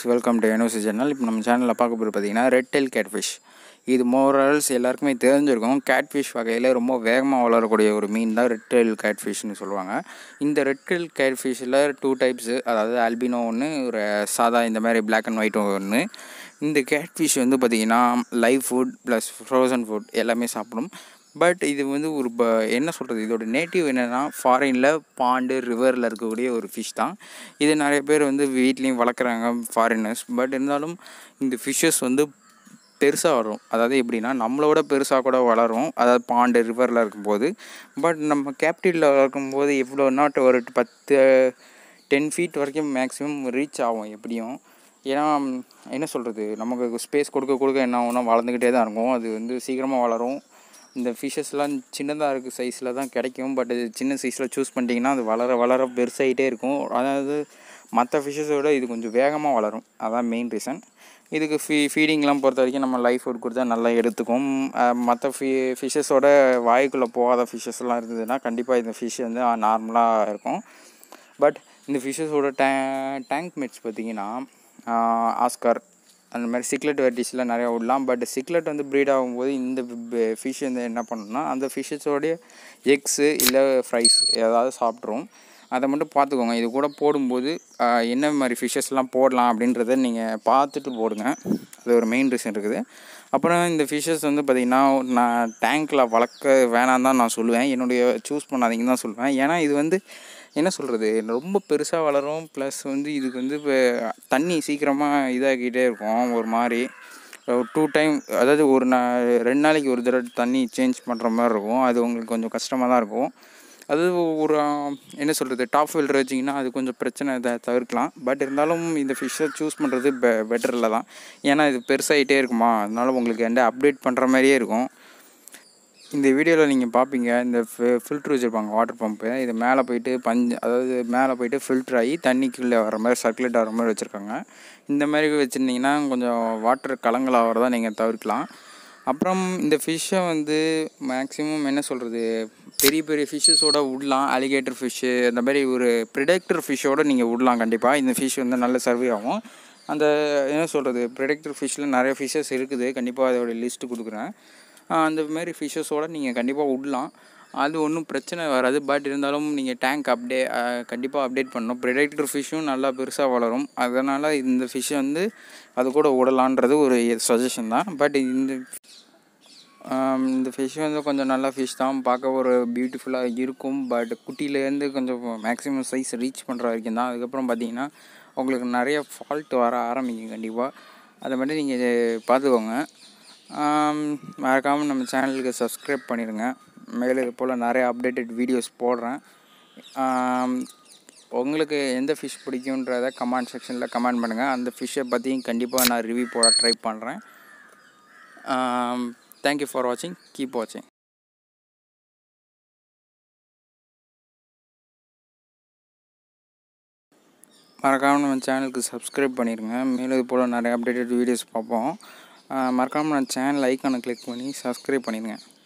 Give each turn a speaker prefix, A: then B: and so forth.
A: guys welcome to எனோசி channel இப்போ நம்ம சேனலில் பார்க்க போகிறது பார்த்திங்கன்னா ரெட் டெல் கேட்ஃபிஷ் இது மோரல்ஸ் எல்லாருக்குமே தெரிஞ்சிருக்கும் கேட்ஃபிஷ் வகையில் ரொம்ப வேகமாக வளரக்கூடிய ஒரு மீன் தான் ரெட் டெல் கேட்ஃபிஷ்னு சொல்லுவாங்க இந்த ரெட் டெல் கேட்ஃபிஷில் டூ டைப்ஸு அதாவது ஆல்பினோ ஒன்று ஒரு சாதா இந்த மாதிரி பிளாக் அண்ட் ஒயிட் ஒன்று இந்த கேட்ஃபிஷ் வந்து பார்த்திங்கன்னா live food plus frozen food எல்லாமே சாப்பிடும் பட் இது வந்து ஒரு ப என்ன சொல்கிறது இதோட நேட்டிவ் என்னென்னா ஃபாரினில் பாண்டு ரிவரில் இருக்கக்கூடிய ஒரு ஃபிஷ் தான் இது நிறைய பேர் வந்து வீட்லேயும் வளர்க்குறாங்க ஃபாரினர்ஸ் பட் இருந்தாலும் இந்த ஃபிஷ்ஷஸ் வந்து பெருசாக வரும் அதாவது எப்படின்னா நம்மளோட பெருசாக கூட வளரும் அதாவது பாண்டு ரிவரில் இருக்கும்போது பட் நம்ம கேப்டிவில் வளர்க்கும்போது எவ்வளோ நாட்டு ஒரு பத்து டென் ஃபீட் வரைக்கும் மேக்ஸிமம் ரீச் ஆகும் எப்படியும் ஏன்னா என்ன சொல்கிறது நமக்கு ஸ்பேஸ் கொடுக்க கொடுக்க என்ன ஆகும்னா வளர்ந்துக்கிட்டே தான் இருக்கும் அது வந்து சீக்கிரமாக வளரும் இந்த ஃபிஷ்ஷஸ்லாம் சின்னதாக இருக்குது சைஸில் தான் கிடைக்கும் பட் இது சின்ன சைஸில் சூஸ் பண்ணிட்டிங்கன்னா அது வளர வளர பெருசாகிட்டே இருக்கும் அதாவது மற்ற ஃபிஷ்ஷஸை விட இது கொஞ்சம் வேகமாக வளரும் அதான் மெயின் ரீசன் இதுக்கு ஃபீ ஃபீடிங்லாம் பொறுத்த வரைக்கும் நம்ம லைஃப் ஃபுட் கொடுத்தா நல்லா எடுத்துக்கும் மற்ற ஃபீ ஃபிஷ்ஷஸோட வாய்க்குள்ளே போகாத ஃபிஷ்ஷஸ்லாம் இருந்ததுன்னா கண்டிப்பாக இந்த ஃபிஷ் வந்து நார்மலாக இருக்கும் பட் இந்த ஃபிஷ்ஷஸோட டே டேங்க் மெட்ஸ் பார்த்திங்கன்னா ஆஸ்கர் அந்த மாதிரி சிக்லெட் வெரைட்டிஸ்லாம் நிறையா விடலாம் பட் சிக்லெட் வந்து ப்ரீட் ஆகும்போது இந்த ஃபிஷ் வந்து என்ன பண்ணணும்னா அந்த ஃபிஷ்ஷோடைய எக்ஸு இல்லை ஃப்ரைஸ் ஏதாவது சாப்பிட்ரும் அதை மட்டும் பார்த்துக்கோங்க இது கூட போடும்போது என்ன மாதிரி ஃபிஷ்ஷஸ்லாம் போடலாம் அப்படின்றத நீங்கள் பார்த்துட்டு போடுங்க அது ஒரு மெயின் ரீசன் இருக்குது அப்புறம் இந்த ஃபிஷ்ஷஸ் வந்து பார்த்திங்கன்னா நான் டேங்க்கில் வளர்க்க வேணாம் தான் நான் சொல்லுவேன் என்னுடைய சூஸ் பண்ணாதீங்க தான் சொல்லுவேன் ஏன்னா இது வந்து என்ன சொல்கிறது ரொம்ப பெருசாக வளரும் ப்ளஸ் வந்து இதுக்கு வந்து இப்போ தண்ணி சீக்கிரமாக இதாகிட்டே இருக்கும் ஒரு மாதிரி டூ டைம் அதாவது ஒரு நா ரெண்டு நாளைக்கு ஒரு தடவை தண்ணி சேஞ்ச் பண்ணுற மாதிரி இருக்கும் அது உங்களுக்கு கொஞ்சம் கஷ்டமாக தான் இருக்கும் அது ஒரு என்ன சொல்கிறது டாப் ஃபில்டர் வச்சிங்கன்னா அது கொஞ்சம் பிரச்சனை இதை தவிர்க்கலாம் பட் இருந்தாலும் இந்த ஃபிஷ்ஷை சூஸ் பண்ணுறது பெ பெட்டரில் தான் ஏன்னா இது பெருசாகிட்டே இருக்குமா அதனால் உங்களுக்கு எந்த அப்டேட் பண்ணுற மாதிரியே இருக்கும் இந்த வீடியோவில் நீங்கள் பார்ப்பீங்க இந்த ஃபி ஃபில்ட்ரு வச்சுருப்பாங்க வாட்டர் பம்பு இது மேலே போயிட்டு பஞ்சு அதாவது மேலே போயிட்டு ஃபில்ட்ரு ஆகி தண்ணி கீழே வர மாதிரி சர்க்குலேட் ஆகிற மாதிரி வச்சுருக்காங்க இந்த மாதிரி வச்சுருந்தீங்கன்னா கொஞ்சம் வாட்டர் கலங்கள் ஆகிறதா நீங்கள் தவிர்க்கலாம் அப்புறம் இந்த ஃபிஷ்ஷை வந்து மேக்ஸிமம் என்ன சொல்கிறது பெரிய பெரிய ஃபிஷ்ஷஸோடு விடலாம் அலிகேட்டர் ஃபிஷ்ஷு அந்த மாதிரி ஒரு ப்ரிடக்டர் ஃபிஷ்ஷோடு நீங்கள் விடலாம் கண்டிப்பாக இந்த ஃபிஷ் வந்து நல்ல சர்வே ஆகும் அந்த என்ன சொல்கிறது ப்ரிடக்டர் ஃபிஷ்ஷில் நிறைய ஃபிஷ்ஷஸ் இருக்குது கண்டிப்பாக அதோடய லிஸ்ட்டு கொடுக்குறேன் அந்த ஃபிஷ்ஷஸோடு நீங்கள் கண்டிப்பாக விடலாம் அது ஒன்றும் பிரச்சனை வராது பட் இருந்தாலும் நீங்கள் டேங்க் அப்டே கண்டிப்பாக அப்டேட் பண்ணணும் ப்ரெடக்டர் ஃபிஷ்ஷும் நல்லா பெருசாக வளரும் அதனால் இந்த ஃபிஷ்ஷை வந்து அது கூட விடலான்றது ஒரு சஜஷன் தான் பட் இந்த இந்த ஃபிஷ் வந்து கொஞ்சம் நல்ல ஃபிஷ் தான் பார்க்க ஒரு பியூட்டிஃபுல்லாக இருக்கும் பட் குட்டியிலேருந்து கொஞ்சம் மேக்ஸிமம் சைஸ் ரீச் பண்ணுற வரைக்கும் தான் அதுக்கப்புறம் பார்த்தீங்கன்னா உங்களுக்கு நிறைய ஃபால்ட் வர ஆரம்பிக்கும் கண்டிப்பாக அதை மட்டும் நீங்கள் பார்த்துக்கோங்க மறக்காமல் நம்ம சேனலுக்கு சப்ஸ்கிரைப் பண்ணிடுங்க மேலே இது போல் நிறைய அப்டேட்டட் வீடியோஸ் போடுறேன் உங்களுக்கு எந்த ஃபிஷ் பிடிக்குன்றத கமெண்ட் செக்ஷனில் கமெண்ட் பண்ணுங்கள் அந்த ஃபிஷ்ஷை பற்றியும் கண்டிப்பாக நான் ரிவ்யூ போட ட்ரை பண்ணுறேன் தேங்க் யூ ஃபார் வாட்சிங் கீப் வாட்சிங் மறக்காமல் நம்ம சேனலுக்கு பண்ணிடுங்க போல் நிறைய வீடியோஸ் பார்ப்போம் மறக்காமல் நான் சேனல் ஐக்கானை கிளிக் பண்ணி சப்ஸ்கிரைப் பண்ணிடுங்க